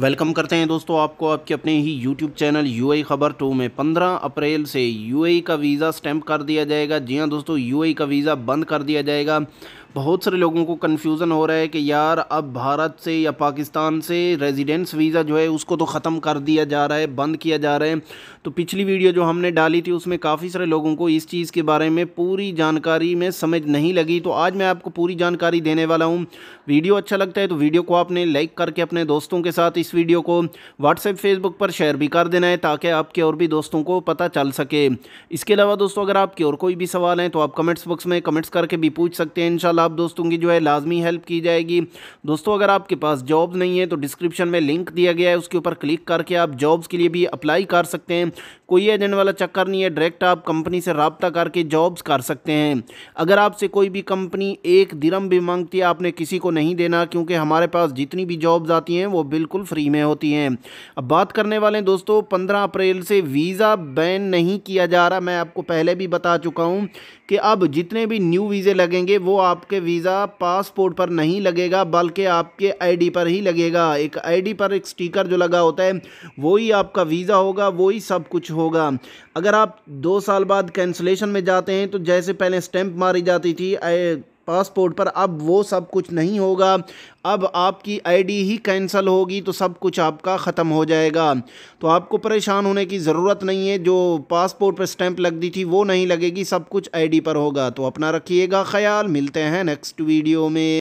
welcome करते हैं दोस्तों आपको आपके अपने ही यूट्यूब चैनल यूएई e खबर टू में 15 अप्रैल से यूएई e का वीज़ा स्टैम्प कर दिया जाएगा जी हाँ दोस्तों यूएई e का वीज़ा बंद कर दिया जाएगा बहुत सारे लोगों को कन्फ्यूज़न हो रहा है कि यार अब भारत से या पाकिस्तान से रेजिडेंस वीज़ा जो है उसको तो ख़त्म कर दिया जा रहा है बंद किया जा रहा है तो पिछली वीडियो जो हमने डाली थी उसमें काफ़ी सारे लोगों को इस चीज़ के बारे में पूरी जानकारी में समझ नहीं लगी तो आज मैं आपको पूरी जानकारी देने वाला हूँ वीडियो अच्छा लगता है तो वीडियो को आपने लाइक करके अपने दोस्तों के साथ इस वीडियो को व्हाट्सएप फेसबुक पर शेयर भी कर देना है ताकि आपके और भी दोस्तों को पता चल सके इसके अलावा दोस्तों अगर आपके और कोई भी सवाल हैं तो आप कमेंट्स बॉक्स में कमेंट्स करके भी पूछ सकते हैं इन आप दोस्तों की जो है लाजमी हेल्प की जाएगी दोस्तों अगर आपके पास जॉब नहीं है तो डिस्क्रिप्शन में लिंक दिया गया है उसके ऊपर क्लिक करके आप जॉब्स के लिए भी अप्लाई कर सकते हैं कोई एजेंट वाला चक्कर नहीं है डायरेक्ट आप कंपनी से रबता करके जॉब्स कर सकते हैं अगर आपसे कोई भी कंपनी एक दिरम भी मांगती है आपने किसी को नहीं देना क्योंकि हमारे पास जितनी भी जॉब्स आती हैं वो बिल्कुल फ्री में होती हैं अब बात करने वाले दोस्तों पंद्रह अप्रैल से वीज़ा बैन नहीं किया जा रहा मैं आपको पहले भी बता चुका हूँ कि अब जितने भी न्यू वीज़े लगेंगे वो आपके वीज़ा पासपोर्ट पर नहीं लगेगा बल्कि आपके आई पर ही लगेगा एक आई पर एक स्टीकर जो लगा होता है वही आपका वीज़ा होगा वही सब कुछ होगा अगर आप दो साल बाद कैंसलेशन में जाते हैं तो जैसे पहले स्टैंप मारी जाती थी पासपोर्ट पर अब वो सब कुछ नहीं होगा अब आपकी आईडी ही कैंसिल होगी तो सब कुछ आपका ख़त्म हो जाएगा तो आपको परेशान होने की ज़रूरत नहीं है जो पासपोर्ट पर स्टैंप लग दी थी वो नहीं लगेगी सब कुछ आईडी पर होगा तो अपना रखिएगा ख्याल मिलते हैं नेक्स्ट वीडियो में